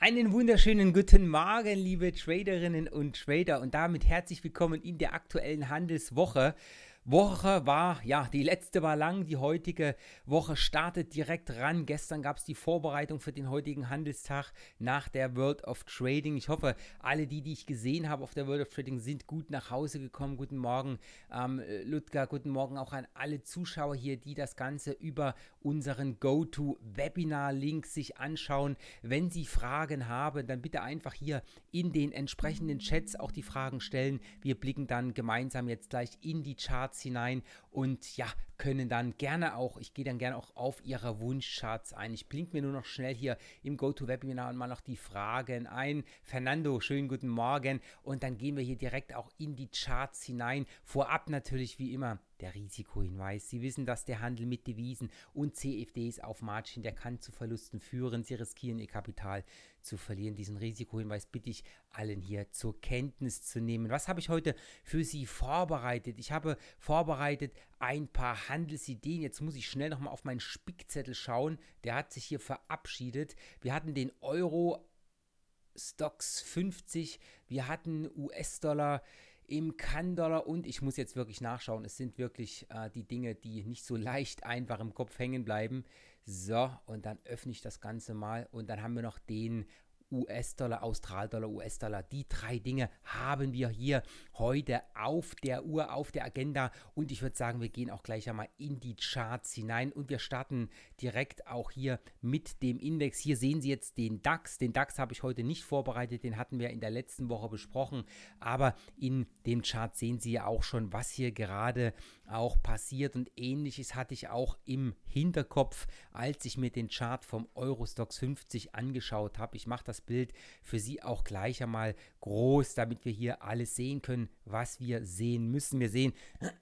Einen wunderschönen guten Morgen, liebe Traderinnen und Trader, und damit herzlich willkommen in der aktuellen Handelswoche. Woche war, ja, die letzte war lang, die heutige Woche startet direkt ran. Gestern gab es die Vorbereitung für den heutigen Handelstag nach der World of Trading. Ich hoffe, alle die, die ich gesehen habe auf der World of Trading, sind gut nach Hause gekommen. Guten Morgen, ähm, Ludger, guten Morgen auch an alle Zuschauer hier, die das Ganze über unseren GoTo-Webinar-Link sich anschauen. Wenn Sie Fragen haben, dann bitte einfach hier in den entsprechenden Chats auch die Fragen stellen. Wir blicken dann gemeinsam jetzt gleich in die Charts Charts hinein und ja, können dann gerne auch, ich gehe dann gerne auch auf Ihre Wunschcharts ein. Ich blink mir nur noch schnell hier im GoToWebinar mal noch die Fragen ein. Fernando, schönen guten Morgen und dann gehen wir hier direkt auch in die Charts hinein. Vorab natürlich wie immer der Risikohinweis. Sie wissen, dass der Handel mit Devisen und CFDs auf Margin, der kann zu Verlusten führen. Sie riskieren ihr Kapital zu verlieren. Diesen Risikohinweis bitte ich allen hier zur Kenntnis zu nehmen. Was habe ich heute für Sie vorbereitet? Ich habe vorbereitet ein paar Handelsideen. Jetzt muss ich schnell nochmal auf meinen Spickzettel schauen. Der hat sich hier verabschiedet. Wir hatten den Euro Stocks 50, wir hatten US-Dollar im kann und ich muss jetzt wirklich nachschauen. Es sind wirklich äh, die Dinge, die nicht so leicht einfach im Kopf hängen bleiben. So, und dann öffne ich das Ganze mal und dann haben wir noch den US-Dollar, Austral-Dollar, US-Dollar. Die drei Dinge haben wir hier heute auf der Uhr, auf der Agenda. Und ich würde sagen, wir gehen auch gleich einmal in die Charts hinein und wir starten direkt auch hier mit dem Index. Hier sehen Sie jetzt den DAX. Den DAX habe ich heute nicht vorbereitet, den hatten wir in der letzten Woche besprochen. Aber in dem Chart sehen Sie ja auch schon, was hier gerade auch passiert und ähnliches hatte ich auch im Hinterkopf, als ich mir den Chart vom Eurostox 50 angeschaut habe. Ich mache das Bild für Sie auch gleich einmal groß, damit wir hier alles sehen können, was wir sehen müssen. Wir sehen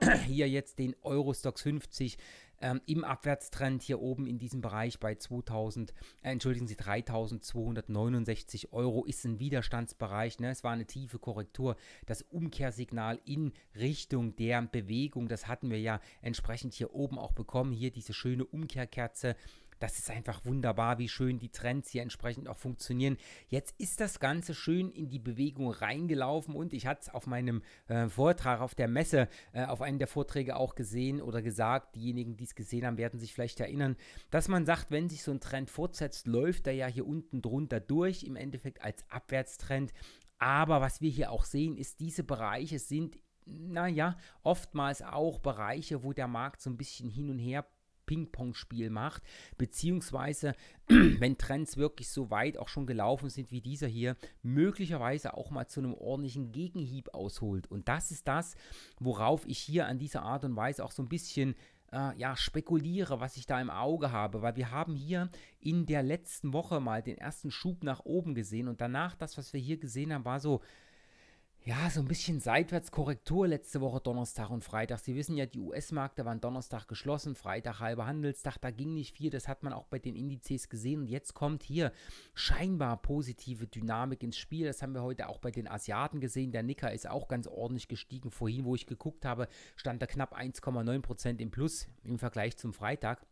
hier jetzt den Eurostox 50 ähm, im Abwärtstrend hier oben in diesem Bereich bei 2000, äh, entschuldigen Sie, 3269 Euro ist ein Widerstandsbereich. Ne? Es war eine tiefe Korrektur. Das Umkehrsignal in Richtung der Bewegung, das hatten wir ja entsprechend hier oben auch bekommen. Hier diese schöne Umkehrkerze das ist einfach wunderbar, wie schön die Trends hier entsprechend auch funktionieren. Jetzt ist das Ganze schön in die Bewegung reingelaufen und ich hatte es auf meinem äh, Vortrag auf der Messe, äh, auf einem der Vorträge auch gesehen oder gesagt, diejenigen, die es gesehen haben, werden sich vielleicht erinnern, dass man sagt, wenn sich so ein Trend fortsetzt, läuft er ja hier unten drunter durch, im Endeffekt als Abwärtstrend. Aber was wir hier auch sehen, ist, diese Bereiche sind naja, oftmals auch Bereiche, wo der Markt so ein bisschen hin und her Ping-Pong-Spiel macht, beziehungsweise wenn Trends wirklich so weit auch schon gelaufen sind wie dieser hier, möglicherweise auch mal zu einem ordentlichen Gegenhieb ausholt. Und das ist das, worauf ich hier an dieser Art und Weise auch so ein bisschen äh, ja, spekuliere, was ich da im Auge habe, weil wir haben hier in der letzten Woche mal den ersten Schub nach oben gesehen und danach das, was wir hier gesehen haben, war so, ja, so ein bisschen seitwärts Korrektur letzte Woche Donnerstag und Freitag. Sie wissen ja, die US-Märkte waren Donnerstag geschlossen, Freitag halber Handelstag, da ging nicht viel, das hat man auch bei den Indizes gesehen und jetzt kommt hier scheinbar positive Dynamik ins Spiel. Das haben wir heute auch bei den Asiaten gesehen. Der Nikkei ist auch ganz ordentlich gestiegen. Vorhin, wo ich geguckt habe, stand da knapp 1,9% im Plus im Vergleich zum Freitag.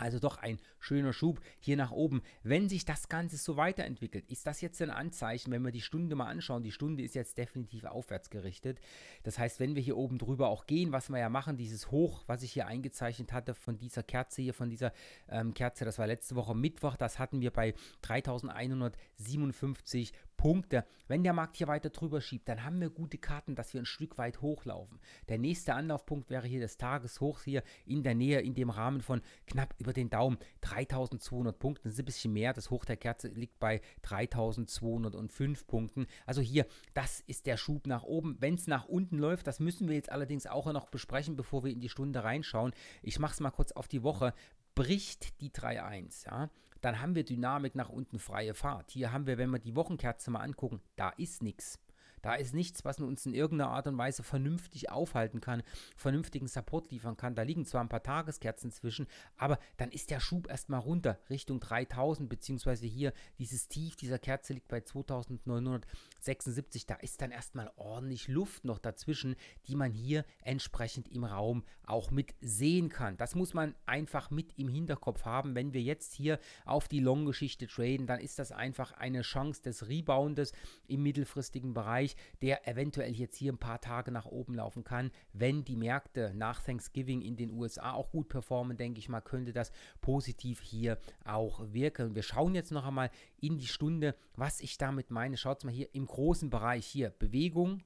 Also doch ein schöner Schub hier nach oben. Wenn sich das Ganze so weiterentwickelt, ist das jetzt ein Anzeichen, wenn wir die Stunde mal anschauen. Die Stunde ist jetzt definitiv aufwärts gerichtet. Das heißt, wenn wir hier oben drüber auch gehen, was wir ja machen, dieses Hoch, was ich hier eingezeichnet hatte von dieser Kerze hier, von dieser ähm, Kerze, das war letzte Woche Mittwoch, das hatten wir bei 3157 Punkte. Wenn der Markt hier weiter drüber schiebt, dann haben wir gute Karten, dass wir ein Stück weit hochlaufen. Der nächste Anlaufpunkt wäre hier das Tageshoch hier in der Nähe, in dem Rahmen von knapp über den Daumen 3200 Punkten. Das ist ein bisschen mehr. Das Hoch der Kerze liegt bei 3205 Punkten. Also hier, das ist der Schub nach oben. Wenn es nach unten läuft, das müssen wir jetzt allerdings auch noch besprechen, bevor wir in die Stunde reinschauen. Ich mache es mal kurz auf die Woche bricht die 3-1. Ja? dann haben wir Dynamik nach unten freie Fahrt. Hier haben wir, wenn wir die Wochenkerze mal angucken, da ist nichts. Da ist nichts, was uns in irgendeiner Art und Weise vernünftig aufhalten kann, vernünftigen Support liefern kann. Da liegen zwar ein paar Tageskerzen zwischen, aber dann ist der Schub erstmal runter Richtung 3000, beziehungsweise hier dieses Tief dieser Kerze liegt bei 2976. Da ist dann erstmal ordentlich Luft noch dazwischen, die man hier entsprechend im Raum auch mit sehen kann. Das muss man einfach mit im Hinterkopf haben. Wenn wir jetzt hier auf die Long-Geschichte traden, dann ist das einfach eine Chance des Reboundes im mittelfristigen Bereich euch, der eventuell jetzt hier ein paar Tage nach oben laufen kann. Wenn die Märkte nach Thanksgiving in den USA auch gut performen, denke ich mal, könnte das positiv hier auch wirken. Wir schauen jetzt noch einmal in die Stunde, was ich damit meine. Schaut mal hier im großen Bereich hier Bewegung.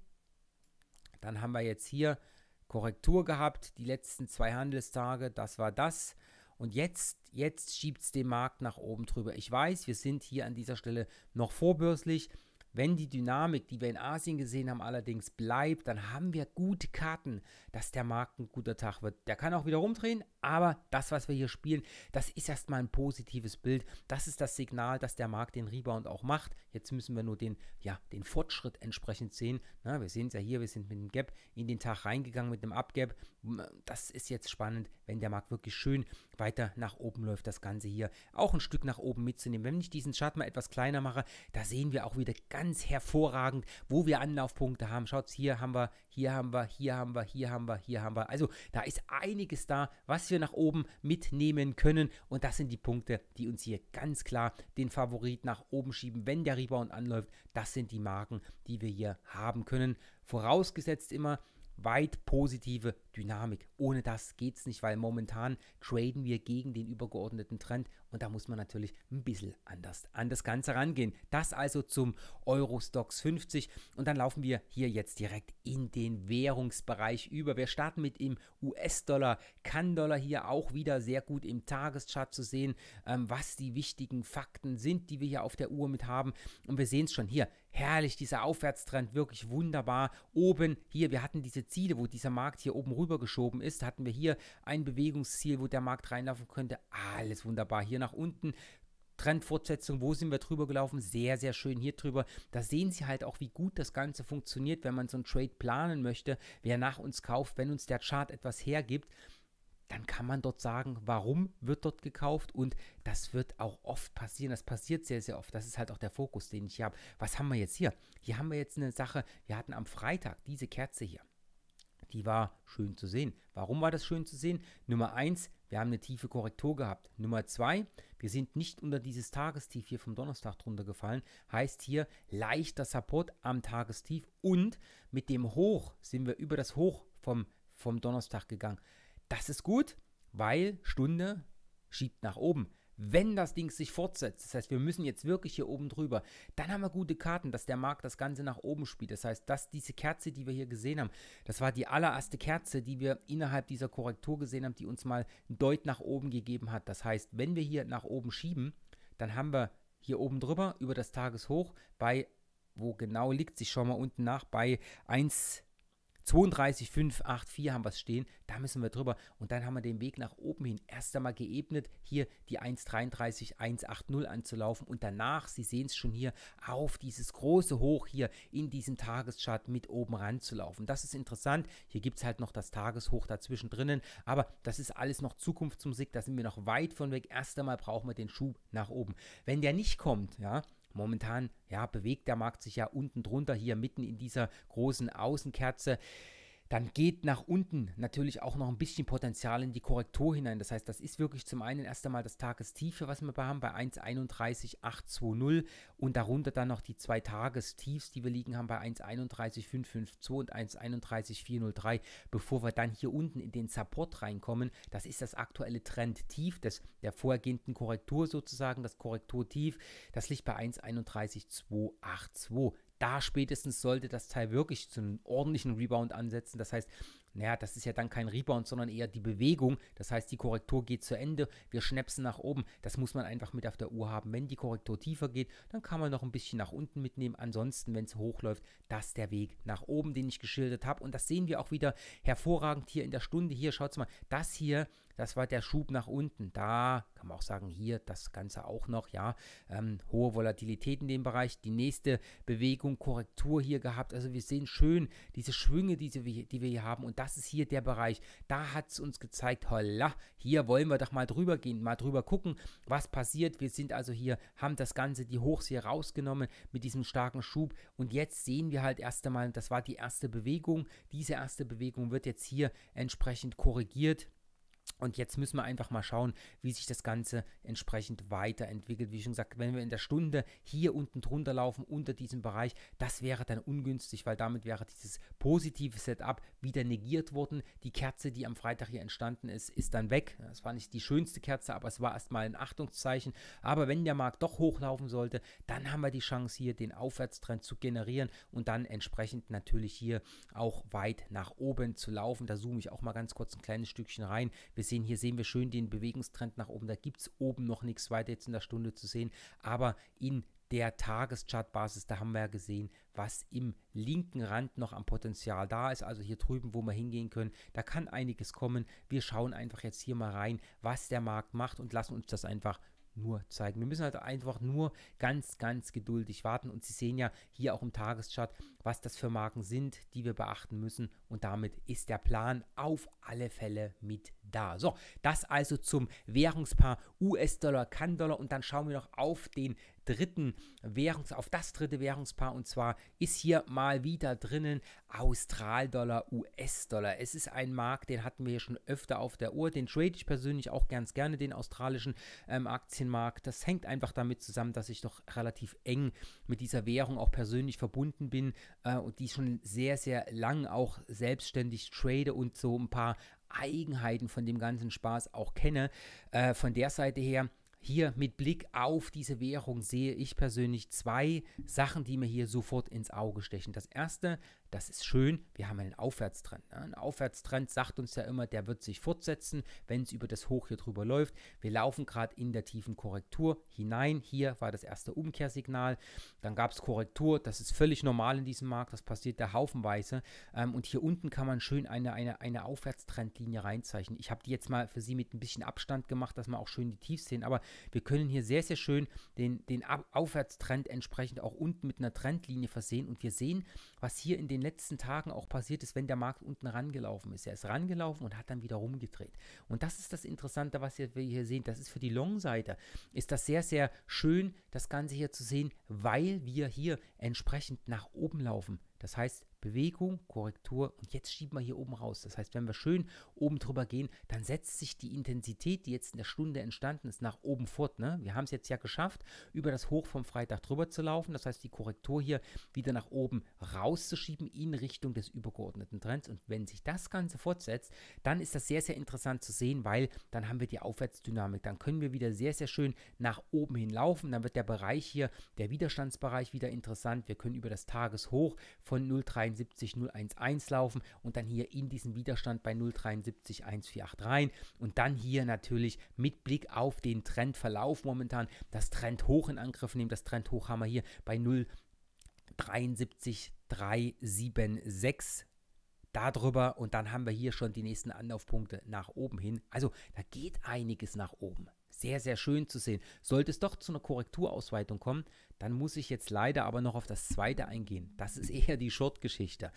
Dann haben wir jetzt hier Korrektur gehabt, die letzten zwei Handelstage, das war das. Und jetzt, jetzt schiebt es den Markt nach oben drüber. Ich weiß, wir sind hier an dieser Stelle noch vorbörslich. Wenn die Dynamik, die wir in Asien gesehen haben, allerdings bleibt, dann haben wir gute Karten, dass der Markt ein guter Tag wird. Der kann auch wieder rumdrehen, aber das, was wir hier spielen, das ist erstmal ein positives Bild. Das ist das Signal, dass der Markt den Rebound auch macht. Jetzt müssen wir nur den, ja, den Fortschritt entsprechend sehen. Na, wir sehen es ja hier, wir sind mit dem Gap in den Tag reingegangen, mit dem Abgap. Das ist jetzt spannend, wenn der Markt wirklich schön weiter nach oben läuft, das Ganze hier auch ein Stück nach oben mitzunehmen. Wenn ich diesen Chart mal etwas kleiner mache, da sehen wir auch wieder ganz ganz hervorragend, wo wir Anlaufpunkte haben. Schaut, hier haben wir, hier haben wir, hier haben wir, hier haben wir, hier haben wir. Also da ist einiges da, was wir nach oben mitnehmen können. Und das sind die Punkte, die uns hier ganz klar den Favorit nach oben schieben, wenn der Rebound anläuft. Das sind die Marken, die wir hier haben können. Vorausgesetzt immer, weit positive Dynamik. Ohne das geht's nicht, weil momentan traden wir gegen den übergeordneten Trend und da muss man natürlich ein bisschen anders an das Ganze rangehen. Das also zum Eurostox 50. Und dann laufen wir hier jetzt direkt in den Währungsbereich über. Wir starten mit dem US-Dollar. Kann-Dollar hier auch wieder sehr gut im Tageschart zu sehen, ähm, was die wichtigen Fakten sind, die wir hier auf der Uhr mit haben. Und wir sehen es schon hier. Herrlich, dieser Aufwärtstrend, wirklich wunderbar. Oben hier, wir hatten diese Ziele, wo dieser Markt hier oben rübergeschoben ist. Hatten wir hier ein Bewegungsziel, wo der Markt reinlaufen könnte. Alles wunderbar. Hier nach unten. Trendfortsetzung, wo sind wir drüber gelaufen? Sehr, sehr schön hier drüber. Da sehen Sie halt auch, wie gut das Ganze funktioniert, wenn man so einen Trade planen möchte. Wer nach uns kauft, wenn uns der Chart etwas hergibt, dann kann man dort sagen, warum wird dort gekauft und das wird auch oft passieren. Das passiert sehr, sehr oft. Das ist halt auch der Fokus, den ich hier habe. Was haben wir jetzt hier? Hier haben wir jetzt eine Sache. Wir hatten am Freitag diese Kerze hier die war schön zu sehen. Warum war das schön zu sehen? Nummer eins, wir haben eine tiefe Korrektur gehabt. Nummer zwei, wir sind nicht unter dieses Tagestief hier vom Donnerstag drunter gefallen. Heißt hier leichter Support am Tagestief und mit dem Hoch sind wir über das Hoch vom, vom Donnerstag gegangen. Das ist gut, weil Stunde schiebt nach oben wenn das Ding sich fortsetzt, das heißt, wir müssen jetzt wirklich hier oben drüber, dann haben wir gute Karten, dass der Markt das Ganze nach oben spielt. Das heißt, dass diese Kerze, die wir hier gesehen haben, das war die allererste Kerze, die wir innerhalb dieser Korrektur gesehen haben, die uns mal einen Deut nach oben gegeben hat. Das heißt, wenn wir hier nach oben schieben, dann haben wir hier oben drüber über das Tageshoch bei, wo genau liegt, ich schaue mal unten nach, bei 1, 32, 5, 8, 4 haben wir es stehen, da müssen wir drüber. Und dann haben wir den Weg nach oben hin erst einmal geebnet, hier die 133, 180 anzulaufen und danach, Sie sehen es schon hier, auf dieses große Hoch hier in diesem Tageschart mit oben ranzulaufen. Das ist interessant. Hier gibt es halt noch das Tageshoch dazwischen drinnen, aber das ist alles noch Zukunftsmusik, da sind wir noch weit von weg. Erst einmal brauchen wir den Schub nach oben. Wenn der nicht kommt, ja, Momentan ja, bewegt der Markt sich ja unten drunter hier mitten in dieser großen Außenkerze dann geht nach unten natürlich auch noch ein bisschen Potenzial in die Korrektur hinein. Das heißt, das ist wirklich zum einen erst einmal das Tagestiefe, was wir haben, bei 1,31820 und darunter dann noch die zwei Tagestiefs, die wir liegen haben bei 1,31552 und 1,31403, bevor wir dann hier unten in den Support reinkommen. Das ist das aktuelle Trendtief des, der vorhergehenden Korrektur sozusagen, das Korrekturtief. Das liegt bei 1,31282 da spätestens sollte das Teil wirklich zu einem ordentlichen Rebound ansetzen. Das heißt, naja, das ist ja dann kein Rebound, sondern eher die Bewegung. Das heißt, die Korrektur geht zu Ende, wir schnäpsen nach oben. Das muss man einfach mit auf der Uhr haben. Wenn die Korrektur tiefer geht, dann kann man noch ein bisschen nach unten mitnehmen. Ansonsten, wenn es hochläuft, das ist der Weg nach oben, den ich geschildert habe. Und das sehen wir auch wieder hervorragend hier in der Stunde. Hier, schaut mal, das hier das war der Schub nach unten. Da kann man auch sagen, hier das Ganze auch noch, ja. Ähm, hohe Volatilität in dem Bereich. Die nächste Bewegung, Korrektur hier gehabt. Also wir sehen schön diese Schwünge, diese, die wir hier haben. Und das ist hier der Bereich. Da hat es uns gezeigt, holla, hier wollen wir doch mal drüber gehen, mal drüber gucken, was passiert. Wir sind also hier, haben das Ganze, die Hochs hier rausgenommen mit diesem starken Schub. Und jetzt sehen wir halt erst einmal, das war die erste Bewegung. Diese erste Bewegung wird jetzt hier entsprechend korrigiert. Und jetzt müssen wir einfach mal schauen, wie sich das Ganze entsprechend weiterentwickelt. Wie schon gesagt, wenn wir in der Stunde hier unten drunter laufen, unter diesem Bereich, das wäre dann ungünstig, weil damit wäre dieses positive Setup wieder negiert worden. Die Kerze, die am Freitag hier entstanden ist, ist dann weg. Das war nicht die schönste Kerze, aber es war erstmal ein Achtungszeichen. Aber wenn der Markt doch hochlaufen sollte, dann haben wir die Chance hier den Aufwärtstrend zu generieren und dann entsprechend natürlich hier auch weit nach oben zu laufen. Da zoome ich auch mal ganz kurz ein kleines Stückchen rein. Wir sehen sehen. Hier sehen wir schön den Bewegungstrend nach oben. Da gibt es oben noch nichts weiter jetzt in der Stunde zu sehen, aber in der Tageschartbasis, da haben wir ja gesehen, was im linken Rand noch am Potenzial da ist, also hier drüben, wo wir hingehen können, da kann einiges kommen. Wir schauen einfach jetzt hier mal rein, was der Markt macht und lassen uns das einfach nur zeigen. Wir müssen halt einfach nur ganz, ganz geduldig warten und Sie sehen ja hier auch im Tageschart, was das für Marken sind, die wir beachten müssen und damit ist der Plan auf alle Fälle mit da. So, das also zum Währungspaar US-Dollar, Kann-Dollar und dann schauen wir noch auf den dritten Währungs, auf das dritte Währungspaar und zwar ist hier mal wieder drinnen Austral-Dollar, US-Dollar. Es ist ein Markt, den hatten wir hier schon öfter auf der Uhr, den trade ich persönlich auch ganz gerne, den australischen ähm, Aktienmarkt. Das hängt einfach damit zusammen, dass ich doch relativ eng mit dieser Währung auch persönlich verbunden bin äh, und die schon sehr, sehr lang auch selbstständig trade und so ein paar Eigenheiten von dem ganzen Spaß auch kenne. Äh, von der Seite her, hier mit Blick auf diese Währung sehe ich persönlich zwei Sachen, die mir hier sofort ins Auge stechen. Das erste, das ist schön, wir haben einen Aufwärtstrend. Ne? Ein Aufwärtstrend sagt uns ja immer, der wird sich fortsetzen, wenn es über das Hoch hier drüber läuft. Wir laufen gerade in der tiefen Korrektur hinein. Hier war das erste Umkehrsignal. Dann gab es Korrektur. Das ist völlig normal in diesem Markt. Das passiert da haufenweise. Ähm, und hier unten kann man schön eine, eine, eine Aufwärtstrendlinie reinzeichnen. Ich habe die jetzt mal für Sie mit ein bisschen Abstand gemacht, dass man auch schön die Tiefs sehen. Aber wir können hier sehr, sehr schön den, den Aufwärtstrend entsprechend auch unten mit einer Trendlinie versehen. Und wir sehen, was hier in den letzten Tagen auch passiert ist, wenn der Markt unten rangelaufen ist. Er ist rangelaufen und hat dann wieder rumgedreht. Und das ist das Interessante, was wir hier sehen. Das ist für die Long-Seite, ist das sehr, sehr schön, das Ganze hier zu sehen, weil wir hier entsprechend nach oben laufen. Das heißt Bewegung, Korrektur und jetzt schieben wir hier oben raus. Das heißt, wenn wir schön oben drüber gehen, dann setzt sich die Intensität, die jetzt in der Stunde entstanden ist, nach oben fort. Ne? Wir haben es jetzt ja geschafft, über das Hoch vom Freitag drüber zu laufen. Das heißt, die Korrektur hier wieder nach oben rauszuschieben in Richtung des übergeordneten Trends. Und wenn sich das Ganze fortsetzt, dann ist das sehr, sehr interessant zu sehen, weil dann haben wir die Aufwärtsdynamik. Dann können wir wieder sehr, sehr schön nach oben hin laufen. Dann wird der Bereich hier, der Widerstandsbereich wieder interessant. Wir können über das Tageshoch von von 0,73,011 laufen und dann hier in diesen Widerstand bei 0,73,148 rein und dann hier natürlich mit Blick auf den Trendverlauf momentan das Trend hoch in Angriff nehmen. Das Trend hoch haben wir hier bei 0,73,376 darüber und dann haben wir hier schon die nächsten Anlaufpunkte nach oben hin. Also da geht einiges nach oben sehr, sehr schön zu sehen. Sollte es doch zu einer Korrekturausweitung kommen, dann muss ich jetzt leider aber noch auf das zweite eingehen. Das ist eher die Short-Geschichte.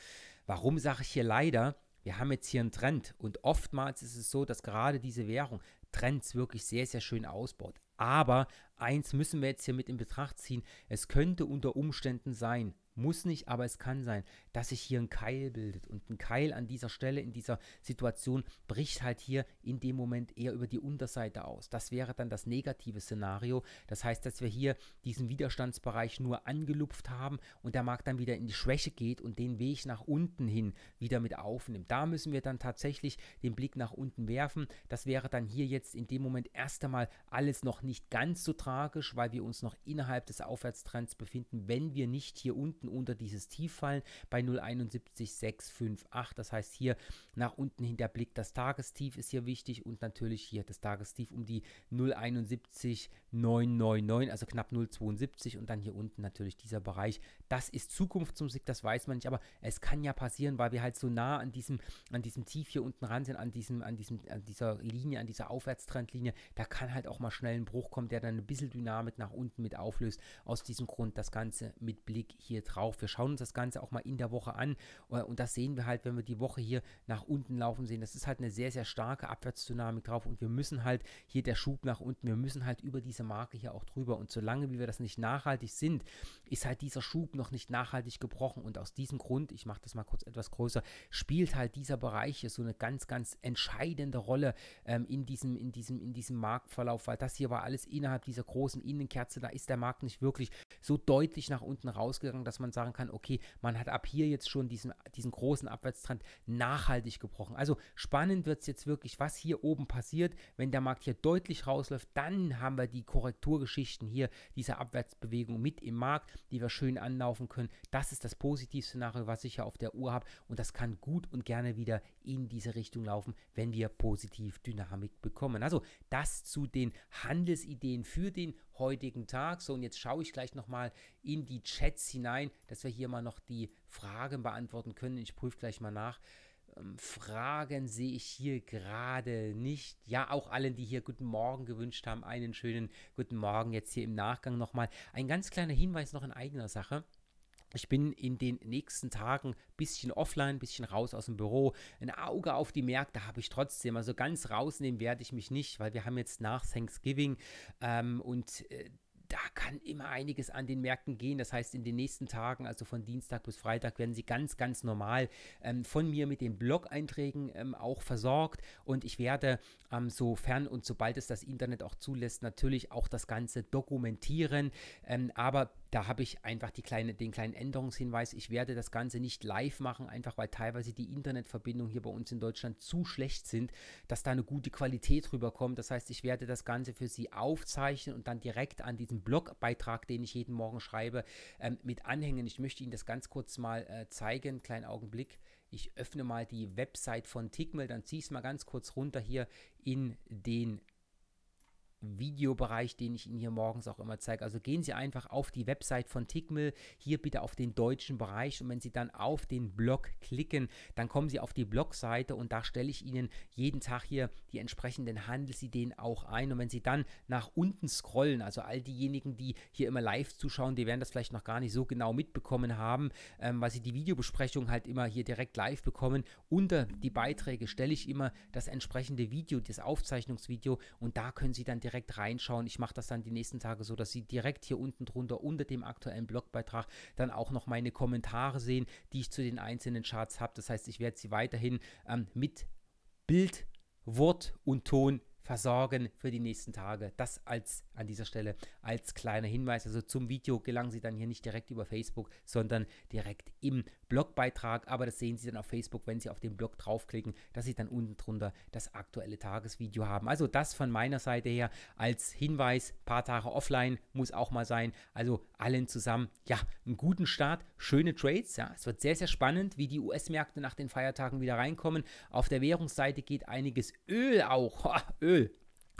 Warum sage ich hier leider? Wir haben jetzt hier einen Trend und oftmals ist es so, dass gerade diese Währung Trends wirklich sehr, sehr schön ausbaut. Aber eins müssen wir jetzt hier mit in Betracht ziehen. Es könnte unter Umständen sein, muss nicht, aber es kann sein, dass sich hier ein Keil bildet. Und ein Keil an dieser Stelle, in dieser Situation, bricht halt hier in dem Moment eher über die Unterseite aus. Das wäre dann das negative Szenario. Das heißt, dass wir hier diesen Widerstandsbereich nur angelupft haben und der Markt dann wieder in die Schwäche geht und den Weg nach unten hin wieder mit aufnimmt. Da müssen wir dann tatsächlich den Blick nach unten werfen. Das wäre dann hier jetzt in dem Moment erst einmal alles noch nicht ganz so tragisch, weil wir uns noch innerhalb des Aufwärtstrends befinden, wenn wir nicht hier unten unten unter dieses Tief fallen bei 0,71658. Das heißt hier nach unten hin der Blick das Tagestief ist hier wichtig und natürlich hier das Tagestief um die 0,71999, also knapp 0,72 und dann hier unten natürlich dieser Bereich das ist Zukunftsmusik, das weiß man nicht, aber es kann ja passieren, weil wir halt so nah an diesem, an diesem Tief hier unten ran sind, an, diesem, an, diesem, an dieser Linie, an dieser Aufwärtstrendlinie. Da kann halt auch mal schnell ein Bruch kommen, der dann ein bisschen Dynamik nach unten mit auflöst. Aus diesem Grund das Ganze mit Blick hier drauf. Wir schauen uns das Ganze auch mal in der Woche an äh, und das sehen wir halt, wenn wir die Woche hier nach unten laufen sehen. Das ist halt eine sehr, sehr starke Abwärtsdynamik drauf und wir müssen halt hier der Schub nach unten, wir müssen halt über diese Marke hier auch drüber und solange wie wir das nicht nachhaltig sind, ist halt dieser Schub noch nicht nachhaltig gebrochen. Und aus diesem Grund, ich mache das mal kurz etwas größer, spielt halt dieser Bereich hier so eine ganz, ganz entscheidende Rolle ähm, in, diesem, in, diesem, in diesem Marktverlauf, weil das hier war alles innerhalb dieser großen Innenkerze. Da ist der Markt nicht wirklich so deutlich nach unten rausgegangen, dass man sagen kann, okay, man hat ab hier jetzt schon diesen, diesen großen Abwärtstrend nachhaltig gebrochen. Also spannend wird es jetzt wirklich, was hier oben passiert. Wenn der Markt hier deutlich rausläuft, dann haben wir die Korrekturgeschichten hier dieser Abwärtsbewegung mit im Markt, die wir schön anlaufen laufen können. Das ist das Positivszenario, was ich ja auf der Uhr habe. Und das kann gut und gerne wieder in diese Richtung laufen, wenn wir positiv Dynamik bekommen. Also das zu den Handelsideen für den heutigen Tag. So, und jetzt schaue ich gleich nochmal in die Chats hinein, dass wir hier mal noch die Fragen beantworten können. Ich prüfe gleich mal nach. Ähm, Fragen sehe ich hier gerade nicht. Ja, auch allen, die hier guten Morgen gewünscht haben, einen schönen guten Morgen jetzt hier im Nachgang nochmal. Ein ganz kleiner Hinweis noch in eigener Sache. Ich bin in den nächsten Tagen ein bisschen offline, ein bisschen raus aus dem Büro. Ein Auge auf die Märkte habe ich trotzdem. Also ganz rausnehmen werde ich mich nicht, weil wir haben jetzt nach Thanksgiving ähm, und äh, da kann immer einiges an den Märkten gehen. Das heißt, in den nächsten Tagen, also von Dienstag bis Freitag, werden Sie ganz, ganz normal ähm, von mir mit den Blog-Einträgen ähm, auch versorgt. Und ich werde, ähm, sofern und sobald es das Internet auch zulässt, natürlich auch das Ganze dokumentieren. Ähm, aber da habe ich einfach kleine, den kleinen Änderungshinweis. Ich werde das Ganze nicht live machen, einfach weil teilweise die Internetverbindungen hier bei uns in Deutschland zu schlecht sind, dass da eine gute Qualität rüberkommt. Das heißt, ich werde das Ganze für Sie aufzeichnen und dann direkt an diesem diesen Blogbeitrag, den ich jeden Morgen schreibe, ähm, mit anhängen. Ich möchte Ihnen das ganz kurz mal äh, zeigen. Kleinen Augenblick. Ich öffne mal die Website von Tickmill, dann ziehe ich es mal ganz kurz runter hier in den Videobereich, den ich Ihnen hier morgens auch immer zeige. Also gehen Sie einfach auf die Website von Tickmill, hier bitte auf den deutschen Bereich und wenn Sie dann auf den Blog klicken, dann kommen Sie auf die Blogseite und da stelle ich Ihnen jeden Tag hier die entsprechenden Handelsideen auch ein und wenn Sie dann nach unten scrollen, also all diejenigen, die hier immer live zuschauen, die werden das vielleicht noch gar nicht so genau mitbekommen haben, ähm, weil Sie die Videobesprechung halt immer hier direkt live bekommen. Unter die Beiträge stelle ich immer das entsprechende Video, das Aufzeichnungsvideo und da können Sie dann direkt direkt reinschauen. Ich mache das dann die nächsten Tage so, dass Sie direkt hier unten drunter unter dem aktuellen Blogbeitrag dann auch noch meine Kommentare sehen, die ich zu den einzelnen Charts habe. Das heißt, ich werde Sie weiterhin ähm, mit Bild, Wort und Ton versorgen für die nächsten Tage. Das als an dieser Stelle als kleiner Hinweis. Also zum Video gelangen Sie dann hier nicht direkt über Facebook, sondern direkt im Blogbeitrag. Aber das sehen Sie dann auf Facebook, wenn Sie auf den Blog draufklicken, dass Sie dann unten drunter das aktuelle Tagesvideo haben. Also das von meiner Seite her als Hinweis. Paar Tage offline muss auch mal sein. Also allen zusammen, ja, einen guten Start, schöne Trades. Ja, es wird sehr, sehr spannend, wie die US-Märkte nach den Feiertagen wieder reinkommen. Auf der Währungsseite geht einiges Öl auch. Öl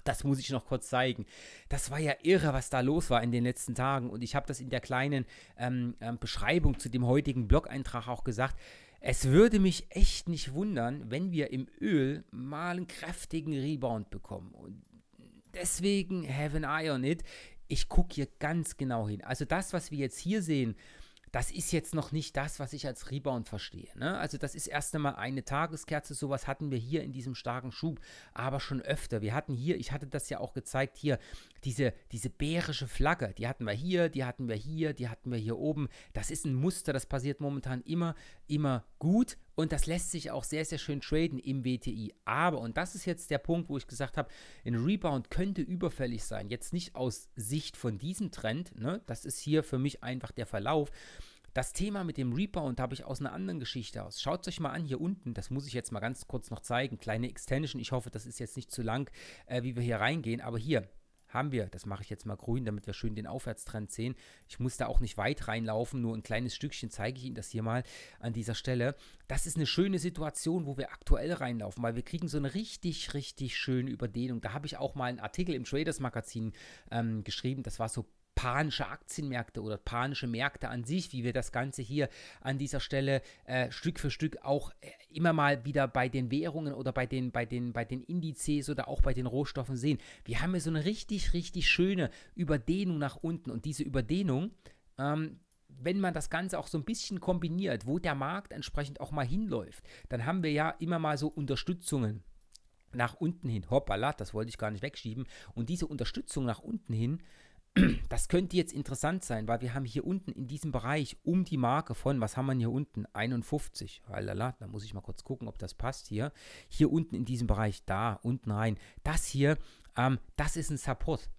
das muss ich noch kurz zeigen. Das war ja irre, was da los war in den letzten Tagen. Und ich habe das in der kleinen ähm, ähm, Beschreibung zu dem heutigen Blog-Eintrag auch gesagt. Es würde mich echt nicht wundern, wenn wir im Öl mal einen kräftigen Rebound bekommen. Und deswegen have an eye on it. Ich gucke hier ganz genau hin. Also das, was wir jetzt hier sehen, das ist jetzt noch nicht das, was ich als Rebound verstehe. Ne? Also das ist erst einmal eine Tageskerze, sowas hatten wir hier in diesem starken Schub, aber schon öfter. Wir hatten hier, ich hatte das ja auch gezeigt, hier diese, diese bärische Flagge, die hatten wir hier, die hatten wir hier, die hatten wir hier oben. Das ist ein Muster, das passiert momentan immer, immer gut und das lässt sich auch sehr, sehr schön traden im WTI. Aber, und das ist jetzt der Punkt, wo ich gesagt habe, ein Rebound könnte überfällig sein. Jetzt nicht aus Sicht von diesem Trend, ne? das ist hier für mich einfach der Verlauf. Das Thema mit dem Rebound habe ich aus einer anderen Geschichte aus. Schaut es euch mal an hier unten, das muss ich jetzt mal ganz kurz noch zeigen. Kleine Extension, ich hoffe, das ist jetzt nicht zu lang, äh, wie wir hier reingehen. Aber hier, haben wir, das mache ich jetzt mal grün, damit wir schön den Aufwärtstrend sehen. Ich muss da auch nicht weit reinlaufen, nur ein kleines Stückchen zeige ich Ihnen das hier mal an dieser Stelle. Das ist eine schöne Situation, wo wir aktuell reinlaufen, weil wir kriegen so eine richtig, richtig schöne Überdehnung. Da habe ich auch mal einen Artikel im Traders Magazin ähm, geschrieben, das war so panische Aktienmärkte oder panische Märkte an sich, wie wir das Ganze hier an dieser Stelle äh, Stück für Stück auch äh, immer mal wieder bei den Währungen oder bei den, bei, den, bei den Indizes oder auch bei den Rohstoffen sehen. Wir haben hier so eine richtig, richtig schöne Überdehnung nach unten und diese Überdehnung, ähm, wenn man das Ganze auch so ein bisschen kombiniert, wo der Markt entsprechend auch mal hinläuft, dann haben wir ja immer mal so Unterstützungen nach unten hin. Hoppala, das wollte ich gar nicht wegschieben. Und diese Unterstützung nach unten hin, das könnte jetzt interessant sein, weil wir haben hier unten in diesem Bereich um die Marke von, was haben wir hier unten? 51. Halala, da muss ich mal kurz gucken, ob das passt hier. Hier unten in diesem Bereich, da, unten rein. Das hier, ähm, das ist ein Support.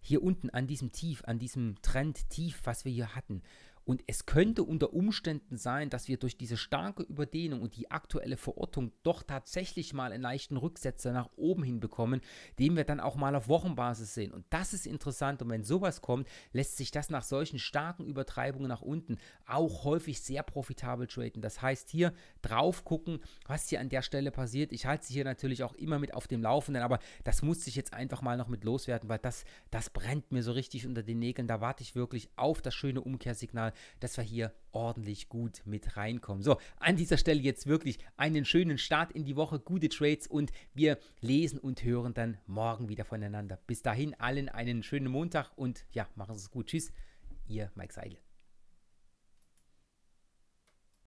Hier unten an diesem Tief, an diesem Trend-Tief, was wir hier hatten. Und es könnte unter Umständen sein, dass wir durch diese starke Überdehnung und die aktuelle Verortung doch tatsächlich mal einen leichten Rücksetzer nach oben hinbekommen, den wir dann auch mal auf Wochenbasis sehen. Und das ist interessant. Und wenn sowas kommt, lässt sich das nach solchen starken Übertreibungen nach unten auch häufig sehr profitabel traden. Das heißt, hier drauf gucken, was hier an der Stelle passiert. Ich halte sie hier natürlich auch immer mit auf dem Laufenden, aber das musste ich jetzt einfach mal noch mit loswerden, weil das, das brennt mir so richtig unter den Nägeln. Da warte ich wirklich auf das schöne Umkehrsignal dass wir hier ordentlich gut mit reinkommen. So, an dieser Stelle jetzt wirklich einen schönen Start in die Woche, gute Trades und wir lesen und hören dann morgen wieder voneinander. Bis dahin allen einen schönen Montag und ja, machen Sie es gut. Tschüss, Ihr Mike Seidel.